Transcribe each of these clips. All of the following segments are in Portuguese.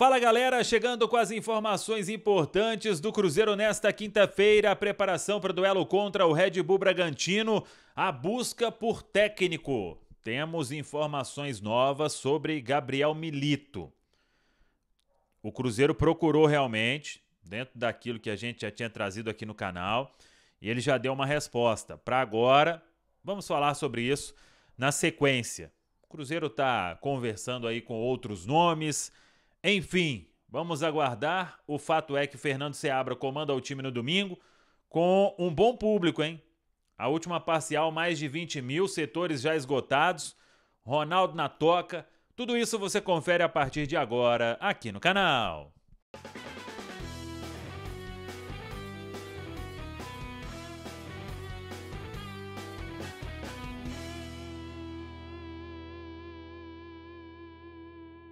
Fala galera, chegando com as informações importantes do Cruzeiro nesta quinta-feira, a preparação para o duelo contra o Red Bull Bragantino, a busca por técnico. Temos informações novas sobre Gabriel Milito. O Cruzeiro procurou realmente, dentro daquilo que a gente já tinha trazido aqui no canal, e ele já deu uma resposta. Para agora, vamos falar sobre isso na sequência. O Cruzeiro está conversando aí com outros nomes enfim, vamos aguardar. O fato é que Fernando Seabra comanda o time no domingo com um bom público, hein? A última parcial, mais de 20 mil, setores já esgotados, Ronaldo na toca. Tudo isso você confere a partir de agora aqui no canal.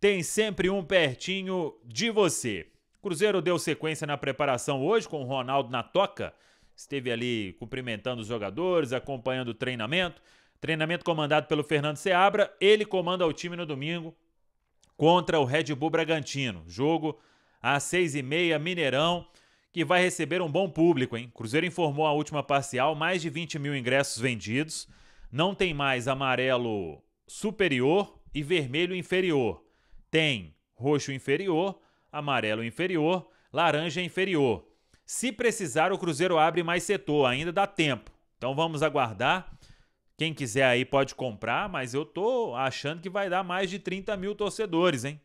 tem sempre um pertinho de você. Cruzeiro deu sequência na preparação hoje com o Ronaldo na toca. Esteve ali cumprimentando os jogadores, acompanhando o treinamento. Treinamento comandado pelo Fernando Seabra. Ele comanda o time no domingo contra o Red Bull Bragantino. Jogo às seis e meia, Mineirão, que vai receber um bom público, hein? Cruzeiro informou a última parcial, mais de 20 mil ingressos vendidos. Não tem mais amarelo superior e vermelho inferior tem roxo inferior, amarelo inferior, laranja inferior. Se precisar, o Cruzeiro abre mais setor, ainda dá tempo. Então vamos aguardar. Quem quiser aí pode comprar, mas eu tô achando que vai dar mais de 30 mil torcedores, hein?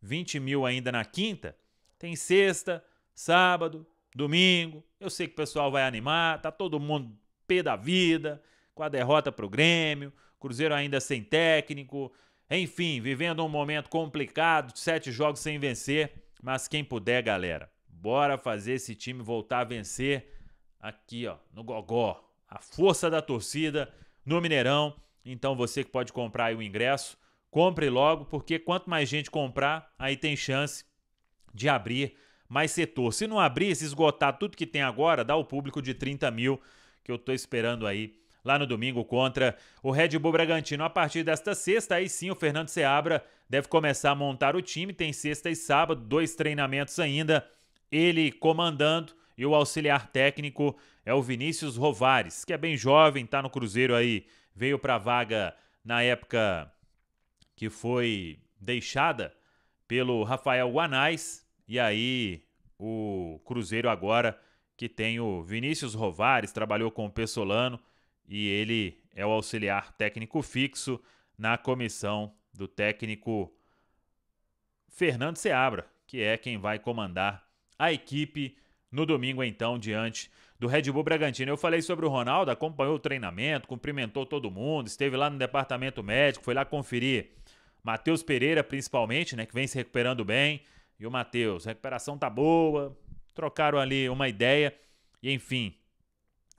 20 mil ainda na quinta. Tem sexta, sábado, domingo. Eu sei que o pessoal vai animar, tá todo mundo pé da vida, com a derrota pro Grêmio, Cruzeiro ainda sem técnico, enfim, vivendo um momento complicado, sete jogos sem vencer, mas quem puder, galera, bora fazer esse time voltar a vencer aqui, ó, no gogó. A força da torcida no Mineirão. Então você que pode comprar o ingresso, compre logo, porque quanto mais gente comprar, aí tem chance de abrir mais setor. Se não abrir, se esgotar tudo que tem agora, dá o público de 30 mil que eu tô esperando aí lá no domingo contra o Red Bull Bragantino. A partir desta sexta, aí sim, o Fernando Seabra deve começar a montar o time. Tem sexta e sábado, dois treinamentos ainda. Ele comandando e o auxiliar técnico é o Vinícius Rovares, que é bem jovem, está no Cruzeiro aí. Veio para a vaga na época que foi deixada pelo Rafael Guanais. E aí o Cruzeiro agora, que tem o Vinícius Rovares, trabalhou com o Pessolano, e ele é o auxiliar técnico fixo na comissão do técnico Fernando Seabra, que é quem vai comandar a equipe no domingo, então, diante do Red Bull Bragantino. Eu falei sobre o Ronaldo, acompanhou o treinamento, cumprimentou todo mundo, esteve lá no departamento médico, foi lá conferir Matheus Pereira, principalmente, né, que vem se recuperando bem. E o Matheus, recuperação tá boa, trocaram ali uma ideia, e enfim,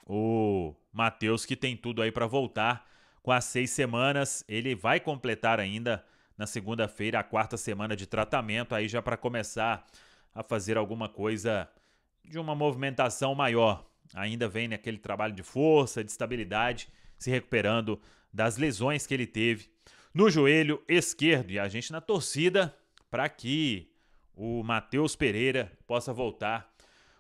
o Matheus, que tem tudo aí para voltar com as seis semanas, ele vai completar ainda na segunda-feira a quarta semana de tratamento, aí já para começar a fazer alguma coisa de uma movimentação maior. Ainda vem naquele né, trabalho de força, de estabilidade, se recuperando das lesões que ele teve no joelho esquerdo. E a gente na torcida para que o Matheus Pereira possa voltar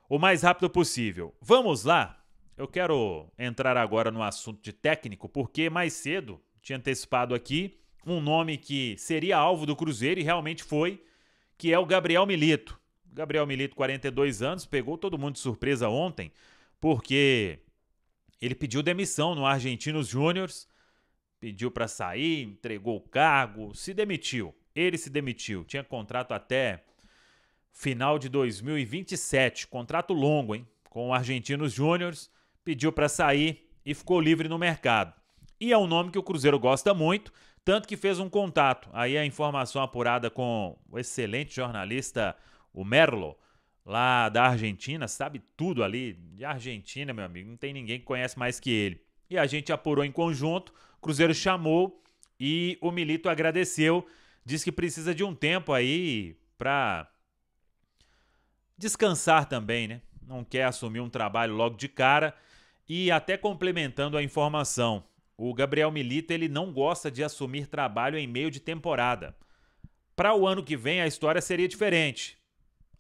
o mais rápido possível. Vamos lá eu quero entrar agora no assunto de técnico, porque mais cedo, tinha antecipado aqui, um nome que seria alvo do Cruzeiro e realmente foi, que é o Gabriel Milito. Gabriel Milito, 42 anos, pegou todo mundo de surpresa ontem, porque ele pediu demissão no Argentinos Júniors, pediu para sair, entregou o cargo, se demitiu. Ele se demitiu, tinha contrato até final de 2027, contrato longo, hein, com o Argentinos Júniors pediu para sair e ficou livre no mercado. E é um nome que o Cruzeiro gosta muito, tanto que fez um contato. Aí a informação apurada com o excelente jornalista, o Merlo, lá da Argentina, sabe tudo ali de Argentina, meu amigo, não tem ninguém que conhece mais que ele. E a gente apurou em conjunto, o Cruzeiro chamou e o Milito agradeceu, diz que precisa de um tempo aí para descansar também, né? Não quer assumir um trabalho logo de cara e até complementando a informação, o Gabriel Milito ele não gosta de assumir trabalho em meio de temporada. Para o ano que vem a história seria diferente.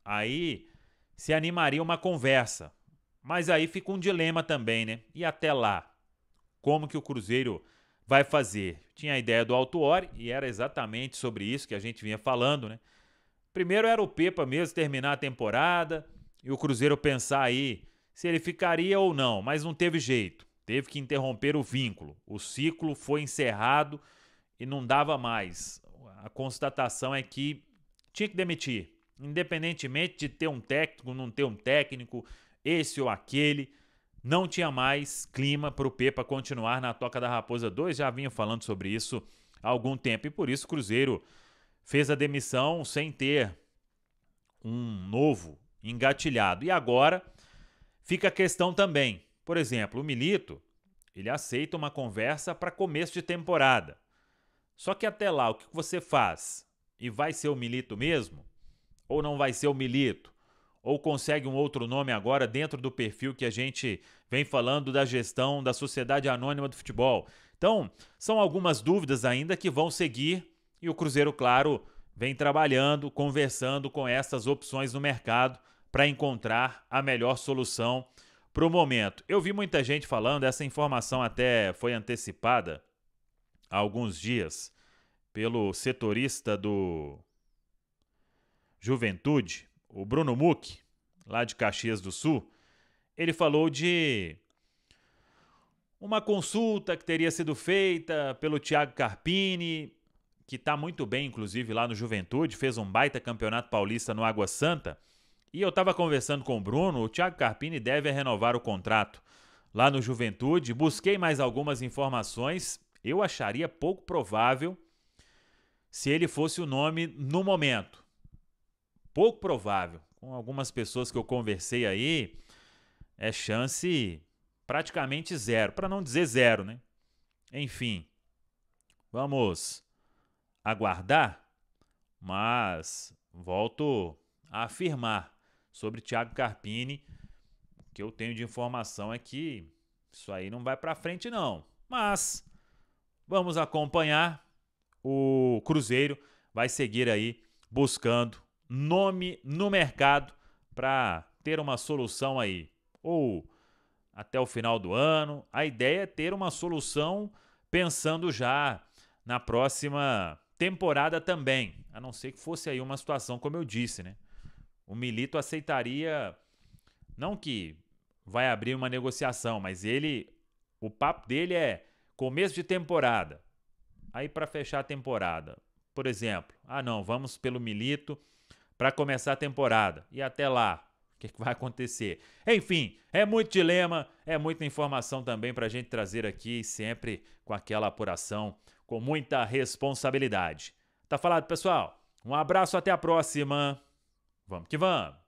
Aí se animaria uma conversa. Mas aí fica um dilema também, né? E até lá, como que o Cruzeiro vai fazer? Tinha a ideia do Alto Ori e era exatamente sobre isso que a gente vinha falando, né? Primeiro era o Pepa mesmo terminar a temporada e o Cruzeiro pensar aí se ele ficaria ou não, mas não teve jeito. Teve que interromper o vínculo. O ciclo foi encerrado e não dava mais. A constatação é que tinha que demitir, independentemente de ter um técnico, não ter um técnico, esse ou aquele. Não tinha mais clima para o Pepa continuar na Toca da Raposa 2. Já vinha falando sobre isso há algum tempo e por isso o Cruzeiro fez a demissão sem ter um novo engatilhado. E agora Fica a questão também. Por exemplo, o Milito, ele aceita uma conversa para começo de temporada. Só que até lá, o que você faz? E vai ser o Milito mesmo? Ou não vai ser o Milito? Ou consegue um outro nome agora dentro do perfil que a gente vem falando da gestão da Sociedade Anônima do Futebol? Então, são algumas dúvidas ainda que vão seguir e o Cruzeiro, claro, vem trabalhando, conversando com essas opções no mercado para encontrar a melhor solução para o momento. Eu vi muita gente falando, essa informação até foi antecipada há alguns dias pelo setorista do Juventude, o Bruno Muck, lá de Caxias do Sul. Ele falou de uma consulta que teria sido feita pelo Thiago Carpini, que está muito bem, inclusive, lá no Juventude, fez um baita campeonato paulista no Água Santa. E eu estava conversando com o Bruno, o Thiago Carpini deve renovar o contrato lá no Juventude. Busquei mais algumas informações. Eu acharia pouco provável se ele fosse o nome no momento. Pouco provável. Com algumas pessoas que eu conversei aí, é chance praticamente zero, para não dizer zero, né? Enfim, vamos aguardar, mas volto a afirmar sobre Thiago Carpini. O que eu tenho de informação é que isso aí não vai para frente não. Mas vamos acompanhar. O Cruzeiro vai seguir aí buscando nome no mercado para ter uma solução aí ou até o final do ano. A ideia é ter uma solução pensando já na próxima temporada também, a não ser que fosse aí uma situação como eu disse, né? o Milito aceitaria. Não que vai abrir uma negociação, mas ele. O papo dele é começo de temporada. Aí para fechar a temporada, por exemplo, ah não, vamos pelo Milito para começar a temporada. E até lá, o que, é que vai acontecer? Enfim, é muito dilema, é muita informação também para a gente trazer aqui, sempre com aquela apuração, com muita responsabilidade. Tá falado, pessoal? Um abraço, até a próxima! Vamos que vamos!